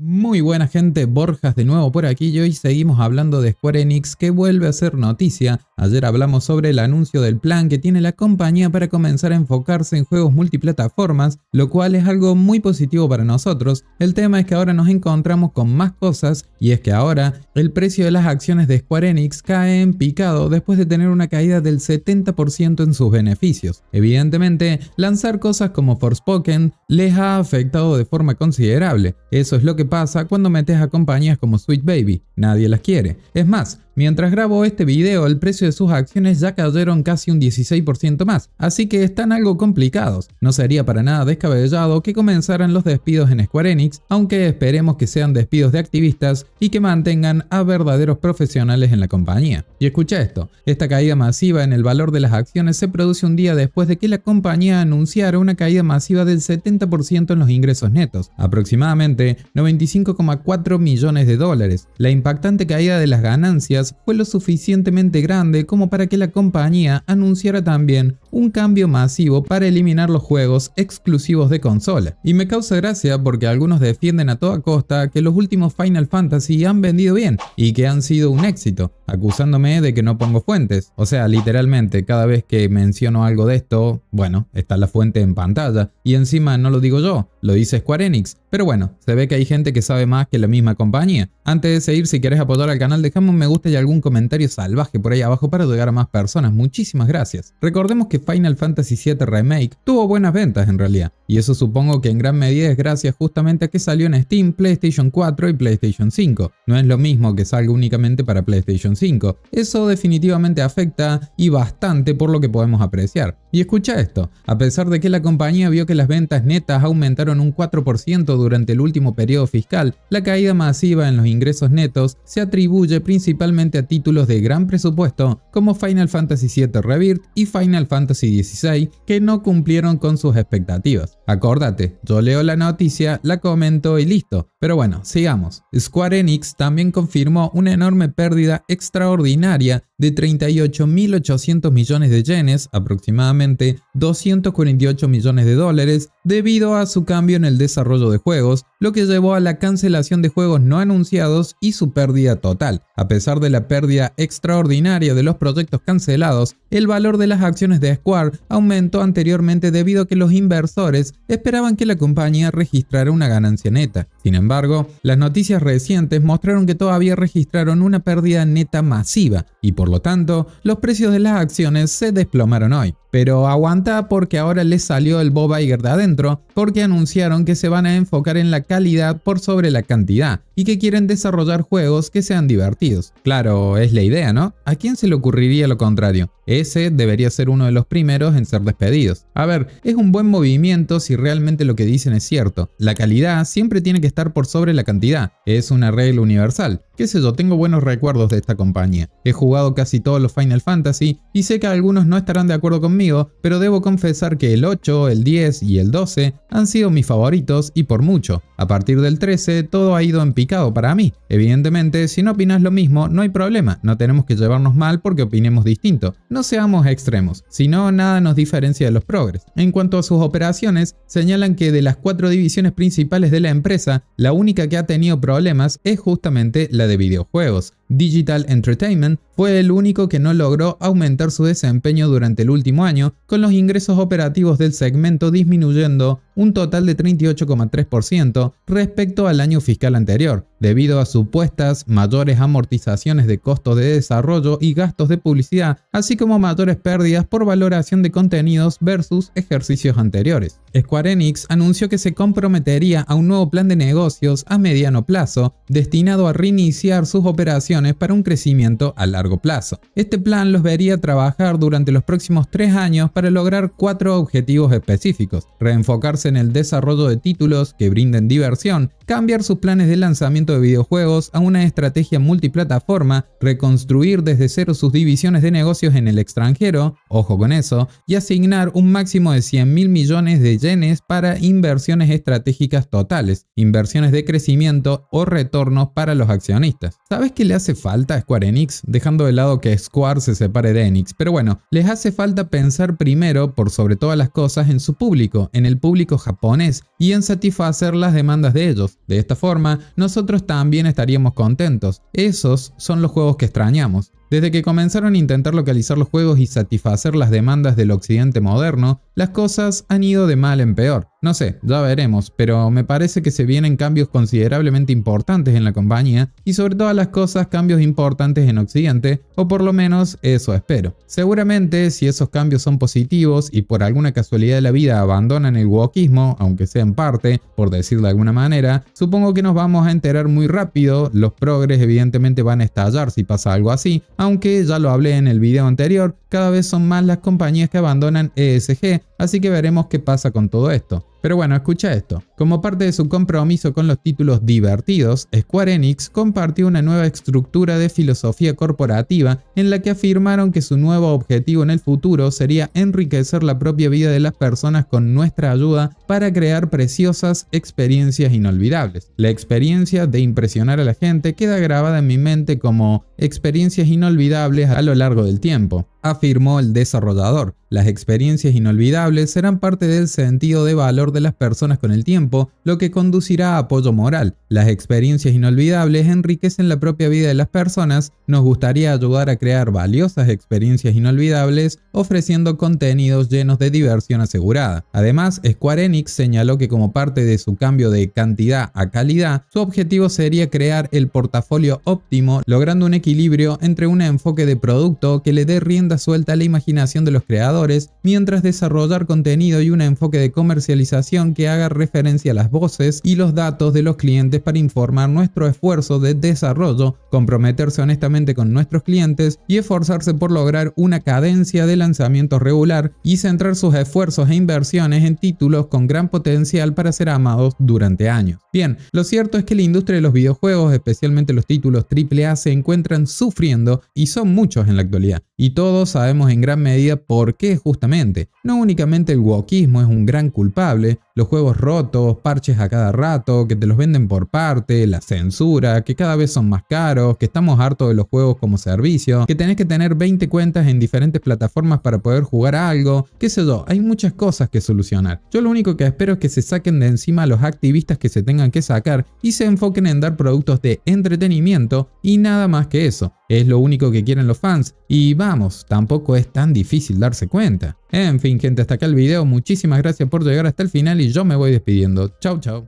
Muy buena gente, Borjas de nuevo por aquí y hoy seguimos hablando de Square Enix que vuelve a ser noticia. Ayer hablamos sobre el anuncio del plan que tiene la compañía para comenzar a enfocarse en juegos multiplataformas, lo cual es algo muy positivo para nosotros. El tema es que ahora nos encontramos con más cosas y es que ahora el precio de las acciones de Square Enix cae en picado después de tener una caída del 70% en sus beneficios. Evidentemente, lanzar cosas como Forspoken les ha afectado de forma considerable. Eso es lo que pasa cuando metes a compañías como Sweet Baby, nadie las quiere. Es más, Mientras grabo este video, el precio de sus acciones ya cayeron casi un 16% más, así que están algo complicados. No sería para nada descabellado que comenzaran los despidos en Square Enix, aunque esperemos que sean despidos de activistas y que mantengan a verdaderos profesionales en la compañía. Y escucha esto, esta caída masiva en el valor de las acciones se produce un día después de que la compañía anunciara una caída masiva del 70% en los ingresos netos, aproximadamente 95,4 millones de dólares. La impactante caída de las ganancias fue lo suficientemente grande como para que la compañía anunciara también un cambio masivo para eliminar los juegos exclusivos de consola. Y me causa gracia porque algunos defienden a toda costa que los últimos Final Fantasy han vendido bien y que han sido un éxito, acusándome de que no pongo fuentes. O sea, literalmente, cada vez que menciono algo de esto, bueno, está la fuente en pantalla. Y encima no lo digo yo, lo dice Square Enix. Pero bueno, se ve que hay gente que sabe más que la misma compañía. Antes de seguir, si quieres apoyar al canal, dejame un me gusta y algún comentario salvaje por ahí abajo para llegar a más personas. Muchísimas gracias. Recordemos que Final Fantasy VII Remake tuvo buenas ventas en realidad. Y eso supongo que en gran medida es gracias justamente a que salió en Steam, PlayStation 4 y PlayStation 5. No es lo mismo que salga únicamente para PlayStation 5. Eso definitivamente afecta y bastante por lo que podemos apreciar. Y escucha esto, a pesar de que la compañía vio que las ventas netas aumentaron un 4% durante el último periodo fiscal, la caída masiva en los ingresos netos se atribuye principalmente a títulos de gran presupuesto como Final Fantasy VII Rebirth y Final Fantasy XVI que no cumplieron con sus expectativas. Acordate, yo leo la noticia, la comento y listo. Pero bueno, sigamos. Square Enix también confirmó una enorme pérdida extraordinaria de 38.800 millones de yenes, aproximadamente 248 millones de dólares, debido a su cambio en el desarrollo de juegos, lo que llevó a la cancelación de juegos no anunciados y su pérdida total. A pesar de la pérdida extraordinaria de los proyectos cancelados, el valor de las acciones de Square aumentó anteriormente debido a que los inversores esperaban que la compañía registrara una ganancia neta. Sin embargo, las noticias recientes mostraron que todavía registraron una pérdida neta masiva y por lo tanto los precios de las acciones se desplomaron hoy. Pero aguanta porque ahora les salió el Bob Iger de adentro porque anunciaron que se van a enfocar en la calidad por sobre la cantidad y que quieren desarrollar juegos que sean divertidos. Claro, es la idea, ¿no? ¿A quién se le ocurriría lo contrario? Ese debería ser uno de los primeros en ser despedidos. A ver, es un buen movimiento si realmente lo que dicen es cierto. La calidad siempre tiene que estar por sobre la cantidad, es una regla universal. Qué sé yo, tengo buenos recuerdos de esta compañía. He jugado casi todos los Final Fantasy y sé que algunos no estarán de acuerdo conmigo, pero debo confesar que el 8, el 10 y el 12 han sido mis favoritos y por mucho. A partir del 13 todo ha ido en picado para mí. Evidentemente, si no opinas lo mismo, no hay problema, no tenemos que llevarnos mal porque opinemos distinto. No seamos extremos, si no nada nos diferencia de los progres. En cuanto a sus operaciones, señalan que de las cuatro divisiones principales de la empresa, la única que ha tenido problemas es justamente la de videojuegos. Digital Entertainment fue el único que no logró aumentar su desempeño durante el último año, con los ingresos operativos del segmento disminuyendo un total de 38,3% respecto al año fiscal anterior, debido a supuestas mayores amortizaciones de costos de desarrollo y gastos de publicidad, así como mayores pérdidas por valoración de contenidos versus ejercicios anteriores. Square Enix anunció que se comprometería a un nuevo plan de negocios a mediano plazo, destinado a reiniciar sus operaciones para un crecimiento a largo plazo. Este plan los vería trabajar durante los próximos tres años para lograr cuatro objetivos específicos, reenfocarse en el desarrollo de títulos que brinden diversión, cambiar sus planes de lanzamiento de videojuegos a una estrategia multiplataforma, reconstruir desde cero sus divisiones de negocios en el extranjero, ojo con eso, y asignar un máximo de 100 mil millones de yenes para inversiones estratégicas totales, inversiones de crecimiento o retornos para los accionistas. ¿Sabes qué le hace hace falta Square Enix? Dejando de lado que Square se separe de Enix, pero bueno, les hace falta pensar primero, por sobre todas las cosas, en su público, en el público japonés y en satisfacer las demandas de ellos. De esta forma, nosotros también estaríamos contentos. Esos son los juegos que extrañamos. Desde que comenzaron a intentar localizar los juegos y satisfacer las demandas del occidente moderno, las cosas han ido de mal en peor. No sé, ya veremos, pero me parece que se vienen cambios considerablemente importantes en la compañía y sobre todas las cosas cambios importantes en Occidente, o por lo menos eso espero. Seguramente si esos cambios son positivos y por alguna casualidad de la vida abandonan el wokismo, aunque sea en parte, por decirlo de alguna manera, supongo que nos vamos a enterar muy rápido, los progres evidentemente van a estallar si pasa algo así, aunque ya lo hablé en el video anterior, cada vez son más las compañías que abandonan ESG, así que veremos qué pasa con todo esto. Pero bueno, escucha esto. Como parte de su compromiso con los títulos divertidos, Square Enix compartió una nueva estructura de filosofía corporativa en la que afirmaron que su nuevo objetivo en el futuro sería enriquecer la propia vida de las personas con nuestra ayuda para crear preciosas experiencias inolvidables. La experiencia de impresionar a la gente queda grabada en mi mente como experiencias inolvidables a lo largo del tiempo afirmó el desarrollador. Las experiencias inolvidables serán parte del sentido de valor de las personas con el tiempo lo que conducirá a apoyo moral. Las experiencias inolvidables enriquecen la propia vida de las personas, nos gustaría ayudar a crear valiosas experiencias inolvidables ofreciendo contenidos llenos de diversión asegurada. Además, Square Enix señaló que como parte de su cambio de cantidad a calidad, su objetivo sería crear el portafolio óptimo, logrando un equilibrio entre un enfoque de producto que le dé rienda suelta a la imaginación de los creadores, mientras desarrollar contenido y un enfoque de comercialización que haga referencia a las voces y los datos de los clientes para informar nuestro esfuerzo de desarrollo, comprometerse honestamente con nuestros clientes y esforzarse por lograr una cadencia de lanzamiento regular y centrar sus esfuerzos e inversiones en títulos con gran potencial para ser amados durante años. Bien, lo cierto es que la industria de los videojuegos, especialmente los títulos AAA, se encuentran sufriendo y son muchos en la actualidad. Y todos sabemos en gran medida por qué justamente. No únicamente el wokismo es un gran culpable, los juegos rotos, parches a cada rato, que te los venden por parte, la censura, que cada vez son más caros, que estamos hartos de los juegos como servicio, que tenés que tener 20 cuentas en diferentes plataformas para poder jugar a algo, qué sé yo, hay muchas cosas que solucionar. Yo lo único que espero es que se saquen de encima a los activistas que se tengan que sacar y se enfoquen en dar productos de entretenimiento y nada más que eso. Es lo único que quieren los fans y vamos, tampoco es tan difícil darse cuenta. En fin gente, hasta acá el video, muchísimas gracias por llegar hasta el final y yo me voy despidiendo. Chau chau.